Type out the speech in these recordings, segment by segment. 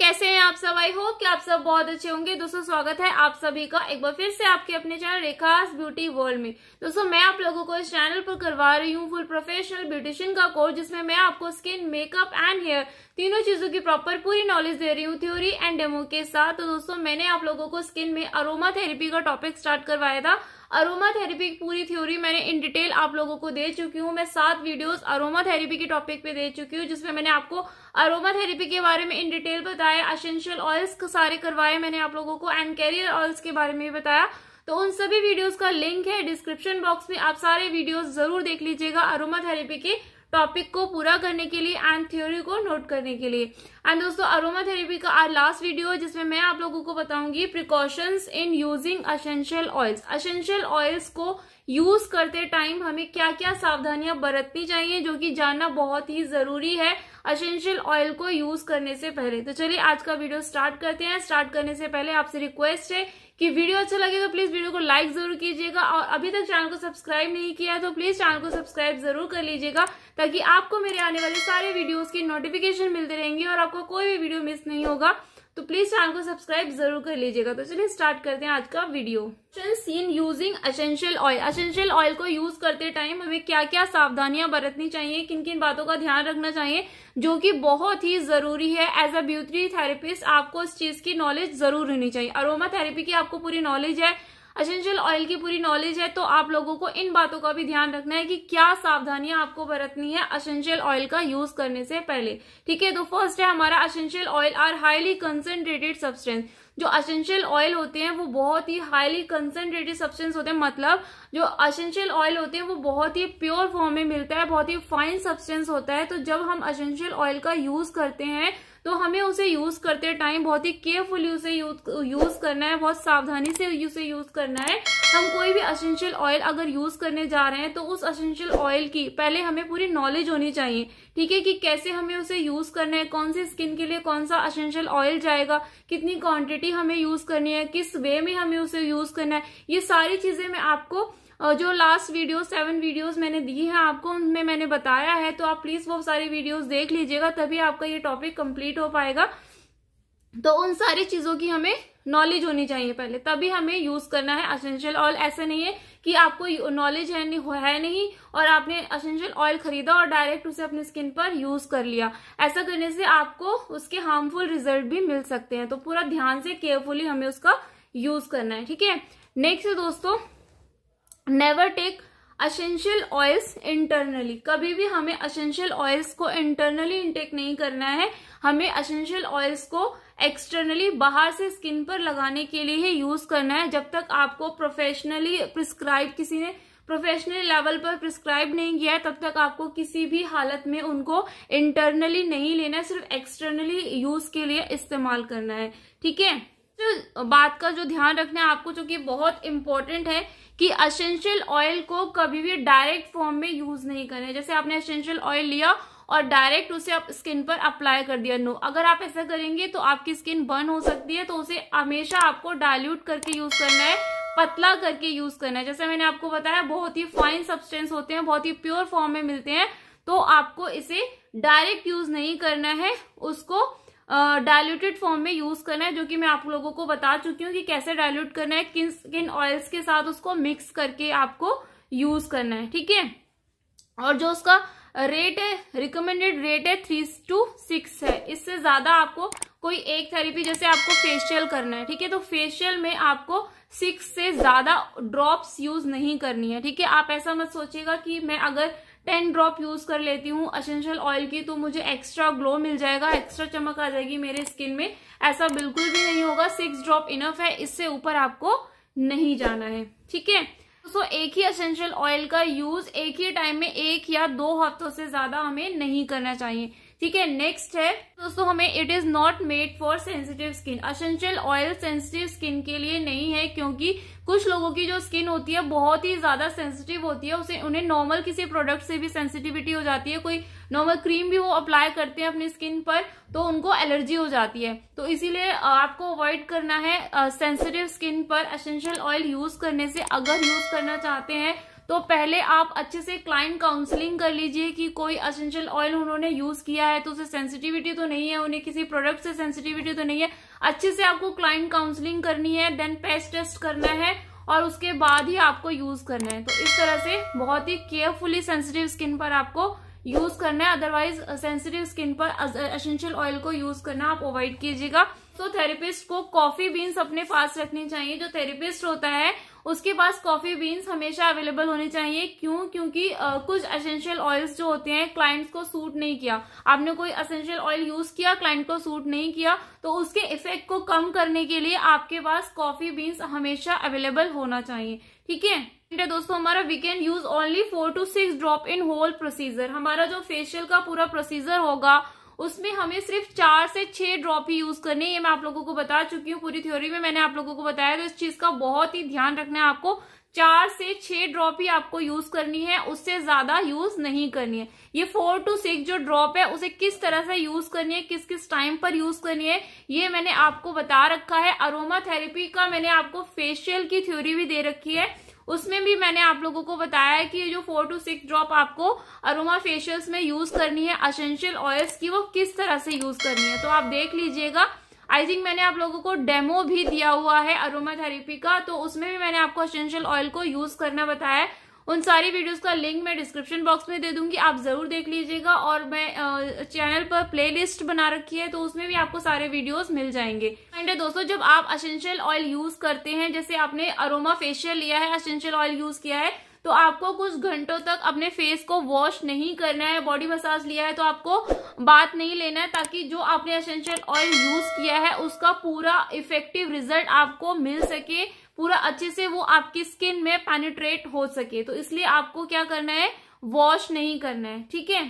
कैसे हैं आप सब आई होप कि आप सब बहुत अच्छे होंगे दोस्तों स्वागत है आप सभी का एक बार फिर से आपके अपने चैनल रेखास ब्यूटी वर्ल्ड में दोस्तों मैं आप लोगों को इस चैनल पर करवा रही हूँ फुल प्रोफेशनल ब्यूटिशियन का कोर्स जिसमें मैं आपको स्किन मेकअप एंड हेयर तीनों चीजों की प्रॉपर पूरी नॉलेज दे रही हूँ थ्योरी एंड डेमो के साथ तो दोस्तों मैंने आप लोगों को स्किन में अरोमा थेरेपी का टॉपिक स्टार्ट करवाया था अरोमा थेरेपी की पूरी थ्योरी मैंने इन डिटेल आप लोगों को दे चुकी हूँ मैं सात वीडियोस अरोमा थेरेपी के टॉपिक पे दे चुकी हूँ जिसमें मैंने आपको अरोमा थेरेपी के बारे में इन डिटेल बताया असेंशियल ऑयल्स सारे करवाए मैंने आप लोगों को एंड कैरियर ऑयल्स के बारे में भी बताया तो उन सभी वीडियोज का लिंक है डिस्क्रिप्शन बॉक्स में आप सारे वीडियोज जरूर देख लीजिएगा अरोमा थेरेपी के टॉपिक को पूरा करने के लिए एंड थ्योरी को नोट करने के लिए एंड दोस्तों अरोमा थेरेपी का आज लास्ट वीडियो है जिसमें मैं आप लोगों को बताऊंगी precautions in using essential oils essential oils को यूज करते टाइम हमें क्या क्या सावधानियां बरतनी चाहिए जो कि जानना बहुत ही जरूरी है असेंशियल ऑयल को यूज करने से पहले तो चलिए आज का वीडियो स्टार्ट करते हैं स्टार्ट करने से पहले आपसे रिक्वेस्ट है कि वीडियो अच्छा लगे तो प्लीज वीडियो को लाइक जरूर कीजिएगा और अभी तक चैनल को सब्सक्राइब नहीं किया तो प्लीज चैनल को सब्सक्राइब जरूर कर लीजिएगा ताकि आपको मेरे आने वाले सारे वीडियोस की नोटिफिकेशन मिलते रहेंगी और आप आपका कोई भी वीडियो मिस नहीं होगा तो प्लीज चैनल को सब्सक्राइब जरूर कर लीजिएगा तो चलिए स्टार्ट करते हैं आज का वीडियो सीन using essential oil essential oil को यूज करते टाइम हमें क्या क्या सावधानियां बरतनी चाहिए किन किन बातों का ध्यान रखना चाहिए जो कि बहुत ही जरूरी है एज अ ब्यूटी थेरेपिस्ट आपको इस चीज की नॉलेज जरूर होनी चाहिए अरोमा थेरेपी की आपको पूरी नॉलेज है असेंशियल ऑयल की पूरी नॉलेज है तो आप लोगों को इन बातों का भी ध्यान रखना है कि क्या सावधानियां आपको बरतनी है असेंशियल ऑयल का यूज करने से पहले ठीक है तो फर्स्ट है हमारा essential oil are highly concentrated substance जो असेंशियल ऑयल होते हैं वो बहुत ही हाईली कंसेंट्रेटेड सब्सटेंस होते हैं मतलब जो असेंशियल ऑयल होते हैं वो बहुत ही प्योर फॉर्म में मिलता है बहुत ही फाइन सब्सटेंस होता है तो जब हम असेंशियल ऑयल का यूज करते हैं तो हमें उसे यूज करते टाइम बहुत ही केयरफुल उसे यूज करना है बहुत सावधानी से उसे यूज करना है हम कोई भी असेंशियल ऑयल अगर यूज करने जा रहे हैं तो उस असेंशियल ऑयल की पहले हमें पूरी नॉलेज होनी चाहिए ठीक है कि कैसे हमें उसे यूज करना है कौन सी स्किन के लिए कौन सा असेंशियल ऑयल जाएगा कितनी क्वांटिटी हमें यूज करनी है किस वे में हमें उसे यूज करना है ये सारी चीजें मैं आपको जो लास्ट वीडियो सेवन वीडियोस मैंने दी है आपको उनमें मैंने बताया है तो आप प्लीज वो सारी वीडियोस देख लीजिएगा तभी आपका ये टॉपिक कंप्लीट हो पाएगा तो उन सारी चीजों की हमें नॉलेज होनी चाहिए पहले तभी हमें यूज करना है असेंशियल ऑयल ऐसे नहीं है कि आपको नॉलेज है नहीं है नहीं और आपने असेंशियल ऑयल खरीदा और डायरेक्ट उसे अपने स्किन पर यूज कर लिया ऐसा करने से आपको उसके हार्मफुल रिजल्ट भी मिल सकते हैं तो पूरा ध्यान से केयरफुली हमें उसका यूज करना है ठीक है नेक्स्ट दोस्तों never take essential oils internally कभी भी हमें असेंशियल ऑयल्स को इंटरनली इंटेक नहीं करना है हमें असेंशियल ऑयल्स को एक्सटर्नली बाहर से स्किन पर लगाने के लिए ही यूज करना है जब तक आपको प्रोफेशनली प्रिस्क्राइब किसी ने प्रोफेशनल लेवल पर प्रिस्क्राइब नहीं किया है तब तक आपको किसी भी हालत में उनको इंटरनली नहीं लेना है सिर्फ एक्सटर्नली यूज के लिए इस्तेमाल करना है ठीक है जो तो बात का जो ध्यान रखना है आपको जो कि बहुत इंपॉर्टेंट है कि असेंशियल ऑयल को कभी भी डायरेक्ट फॉर्म में यूज नहीं करें जैसे आपने असेंशियल ऑयल लिया और डायरेक्ट उसे आप स्किन पर अप्लाई कर दिया नो अगर आप ऐसा करेंगे तो आपकी स्किन बर्न हो सकती है तो उसे हमेशा आपको डायल्यूट करके यूज करना है पतला करके यूज करना है जैसे मैंने आपको बताया बहुत ही फाइन सब्सटेंस होते हैं बहुत ही प्योर फॉर्म में मिलते हैं तो आपको इसे डायरेक्ट यूज नहीं करना है उसको डायल्यूटेड फॉर्म में यूज करना है जो कि मैं आप लोगों को बता चुकी हूँ कि कैसे डायल्यूट करना है किन किन ऑयल्स के साथ उसको मिक्स करके आपको यूज करना है ठीक है और जो उसका रेट है रिकमेंडेड रेट है थ्री टू सिक्स है इससे ज्यादा आपको कोई एक थेरेपी जैसे आपको फेशियल करना है ठीक है तो फेशियल में आपको सिक्स से ज्यादा ड्रॉप्स यूज नहीं करनी है ठीक है आप ऐसा मत सोचिएगा कि मैं अगर टेन ड्रॉप यूज कर लेती हूँ असेंशियल ऑयल की तो मुझे एक्स्ट्रा ग्लो मिल जाएगा एक्स्ट्रा चमक आ जाएगी मेरे स्किन में ऐसा बिल्कुल भी नहीं होगा सिक्स ड्रॉप इनफ है इससे ऊपर आपको नहीं जाना है ठीक है सो एक ही असेंशियल ऑयल का यूज एक ही टाइम में एक या दो हफ्तों से ज्यादा हमें नहीं करना चाहिए ठीक है नेक्स्ट है दोस्तों हमें it is not made for sensitive skin essential oil sensitive skin के लिए नहीं है क्योंकि कुछ लोगों की जो स्किन होती है बहुत ही ज्यादा सेंसिटिव होती है उसे उन्हें नॉर्मल किसी प्रोडक्ट से भी सेंसिटिविटी हो जाती है कोई नॉर्मल क्रीम भी वो अप्लाई करते हैं अपनी स्किन पर तो उनको एलर्जी हो जाती है तो इसीलिए आपको अवॉइड करना है सेंसिटिव स्किन पर असेंशियल ऑयल यूज करने से अगर यूज करना चाहते हैं तो पहले आप अच्छे से क्लाइंट काउंसलिंग कर लीजिए कि कोई असेंशियल ऑयल उन्होंने यूज किया है तो उसे सेंसिटिविटी तो नहीं है उन्हें किसी प्रोडक्ट से सेंसिटिविटी तो नहीं है अच्छे से आपको क्लाइंट काउंसलिंग करनी है देन पेस्ट टेस्ट करना है और उसके बाद ही आपको यूज करना है तो इस तरह से बहुत ही केयरफुली सेंसिटिव स्किन पर आपको यूज करना है अदरवाइज सेंसिटिव स्किन पर असेंशियल ऑयल को यूज करना आप अवॉइड कीजिएगा तो थेरेपिस्ट को कॉफी बीन्स अपने पास रखनी चाहिए जो थेरेपिस्ट होता है उसके पास कॉफी बीन्स हमेशा अवेलेबल होने चाहिए क्यों क्योंकि आ, कुछ असेंशियल ऑयल्स जो होते हैं क्लाइंट्स को सूट नहीं किया आपने कोई असेंशियल ऑयल यूज किया क्लाइंट को सूट नहीं किया तो उसके इफेक्ट को कम करने के लिए आपके पास कॉफी बीन्स हमेशा अवेलेबल होना चाहिए ठीक है है दोस्तों हमारा we can use only four to six drop in whole procedure हमारा जो फेशियल का पूरा प्रोसीजर होगा उसमें हमें सिर्फ चार से छह ड्रॉप ही यूज करने ये मैं आप लोगों को बता चुकी हूँ पूरी थ्योरी में मैंने आप लोगों को बताया तो इस चीज का बहुत ही ध्यान रखना है आपको चार से छह ड्रॉप ही आपको यूज करनी है उससे ज्यादा यूज नहीं करनी है ये फोर टू सिक्स जो ड्रॉप है उसे किस तरह से यूज करनी है किस किस टाइम पर यूज करनी है ये मैंने आपको बता रखा है अरोमा थेरेपी का मैंने आपको फेशियल की थ्योरी भी दे रखी है उसमें भी मैंने आप लोगों को बताया कि ये जो फोर टू सिक्स ड्रॉप आपको अरोमा फेशियल्स में यूज करनी है असेंशियल ऑयल्स की वो किस तरह से यूज करनी है तो आप देख लीजिएगा आई थिंक मैंने आप लोगों को डेमो भी दिया हुआ है अरोमा थेरेपी का तो उसमें भी मैंने आपको असेंशियल ऑयल को यूज करना बताया उन सारी वीडियोस का लिंक मैं डिस्क्रिप्शन बॉक्स में दे दूंगी आप जरूर देख लीजिएगा और मैं चैनल पर प्लेलिस्ट बना रखी है तो उसमें भी आपको सारे वीडियोस मिल जाएंगे एंड दोस्तों जब आप असेंशियल ऑयल यूज करते हैं जैसे आपने अरोमा फेशियल लिया है असेंशियल ऑयल यूज किया है तो आपको कुछ घंटों तक अपने फेस को वॉश नहीं करना है बॉडी मसाज लिया है तो आपको बात नहीं लेना है ताकि जो आपने एसेंशियल ऑयल यूज किया है उसका पूरा इफेक्टिव रिजल्ट आपको मिल सके पूरा अच्छे से वो आपकी स्किन में पेनिट्रेट हो सके तो इसलिए आपको क्या करना है वॉश नहीं करना है ठीक है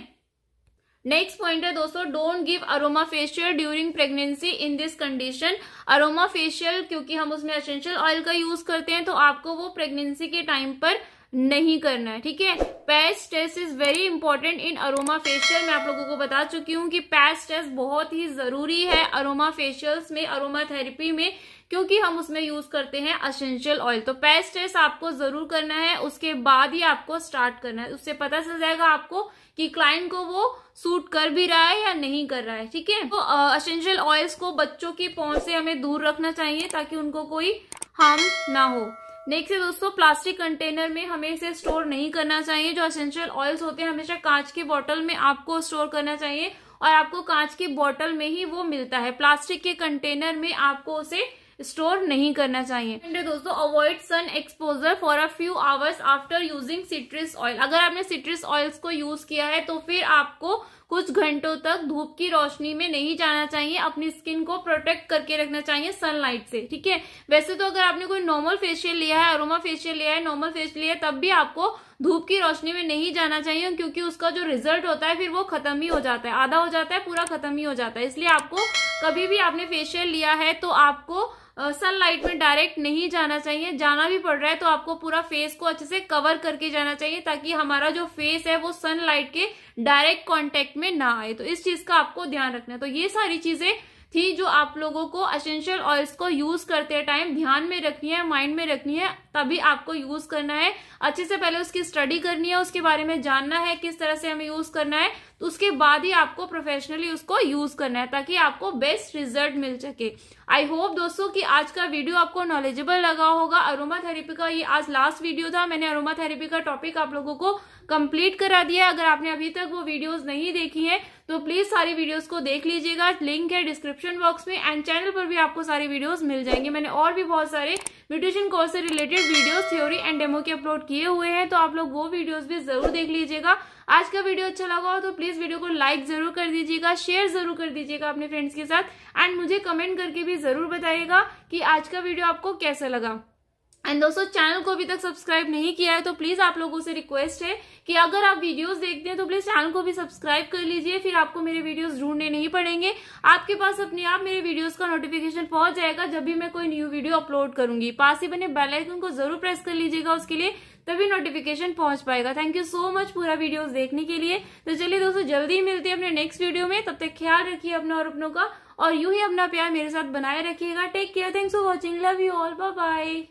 नेक्स्ट पॉइंट है दोस्तों don't give aroma facial during pregnancy in this condition aroma facial क्योंकि हम उसमें एसेंशियल ऑयल का यूज करते हैं तो आपको वो प्रेगनेंसी के टाइम पर नहीं करना है ठीक है patch test is very important in aroma facial मैं आप लोगों को बता चुकी हूँ कि पैस टेस्ट बहुत ही जरूरी है अरोमा फेशियल्स में अरोमा थेरेपी में क्योंकि हम उसमें यूज करते हैं असेंशियल ऑयल तो पैस टेस्ट आपको जरूर करना है उसके बाद ही आपको स्टार्ट करना है उससे पता चल जाएगा आपको कि क्लाइंट को वो सूट कर भी रहा है या नहीं कर रहा है ठीक है तो असेंशियल ऑयल्स को बच्चों की पहुंच से हमें दूर रखना चाहिए ताकि उनको कोई हार्म ना हो नेक्स्ट है दोस्तों प्लास्टिक कंटेनर में हमें इसे स्टोर नहीं करना चाहिए जो असेंशियल ऑयल्स होते हैं हमेशा कांच के बॉटल में आपको स्टोर करना चाहिए और आपको कांच की बॉटल में ही वो मिलता है प्लास्टिक के कंटेनर में आपको उसे स्टोर नहीं करना चाहिए दोस्तों avoid sun exposure for a few hours after using citrus oil अगर आपने सिट्रस ऑयल्स को यूज किया है तो फिर आपको कुछ घंटों तक धूप की रोशनी में नहीं जाना चाहिए अपनी स्किन को प्रोटेक्ट करके रखना चाहिए सनलाइट से ठीक है वैसे तो अगर आपने कोई नॉर्मल फेशियल लिया है अरोमा फेशियल लिया है नॉर्मल फेशियल लिया है तब भी आपको धूप की रोशनी में नहीं जाना चाहिए क्योंकि उसका जो रिजल्ट होता है फिर वो खत्म ही हो जाता है आधा हो जाता है पूरा खत्म ही हो जाता है इसलिए आपको कभी भी आपने फेशियल लिया है तो आपको सनलाइट में डायरेक्ट नहीं जाना चाहिए जाना भी पड़ रहा है तो आपको पूरा फेस को अच्छे से कवर करके जाना चाहिए ताकि हमारा जो फेस है वो सनलाइट के डायरेक्ट कॉन्टेक्ट में ना आए तो इस चीज का आपको ध्यान रखना है तो ये सारी चीजें थी जो आप लोगों को असेंशियल ऑयल्स को यूज करते टाइम ध्यान में रखनी है माइंड में रखनी है तभी आपको यूज करना है अच्छे से पहले उसकी स्टडी करनी है उसके बारे में जानना है किस तरह से हमें यूज करना है तो उसके बाद ही आपको प्रोफेशनली उसको यूज करना है ताकि आपको बेस्ट रिजल्ट मिल सके आई होप दोस्तों कि आज का वीडियो आपको नॉलेजेबल लगा होगा अरोमा थेरेपी का ये आज लास्ट वीडियो था मैंने अरोमा थेरेपी का टॉपिक आप लोगों को कंप्लीट करा दिया अगर आपने अभी तक वो वीडियोस नहीं देखी हैं तो प्लीज सारी वीडियोस को देख लीजिएगा लिंक है डिस्क्रिप्शन बॉक्स में एंड चैनल पर भी आपको सारी वीडियोस मिल जाएंगे मैंने और भी बहुत सारे म्यूटेशन कोर्स से related videos theory and demo के अपलोड किए हुए हैं तो आप लोग वो वीडियोज भी जरूर देख लीजिएगा आज का वीडियो अच्छा लगा हो तो प्लीज वीडियो को लाइक जरूर कर दीजिएगा शेयर जरूर कर दीजिएगा अपने फ्रेंड्स के साथ एंड मुझे कमेंट करके भी जरूर बताइएगा कि आज का वीडियो आपको कैसा लगा एंड दोस्तों चैनल को अभी तक सब्सक्राइब नहीं किया है तो प्लीज आप लोगों से रिक्वेस्ट है कि अगर आप वीडियोस देखते हैं तो प्लीज चैनल को भी सब्सक्राइब कर लीजिए फिर आपको मेरे वीडियोस ढूंढने नहीं पड़ेंगे आपके पास अपने आप मेरे वीडियोस का नोटिफिकेशन पहुंच जाएगा जब भी मैं कोई न्यू वीडियो अपलोड करूंगी पास ही बने बेलाइकन को जरूर प्रेस कर लीजिएगा उसके लिए तभी नोटिफिकेशन पहुंच पाएगा थैंक यू सो मच पूरा वीडियो देखने के लिए तो चलिए दोस्तों जल्दी ही मिलती है अपने नेक्स्ट वीडियो में तब तक ख्याल रखिए अपना और अपनों का और यूं ही अपना प्यार मेरे साथ बनाए रखिएगा take care thanks for watching love you all bye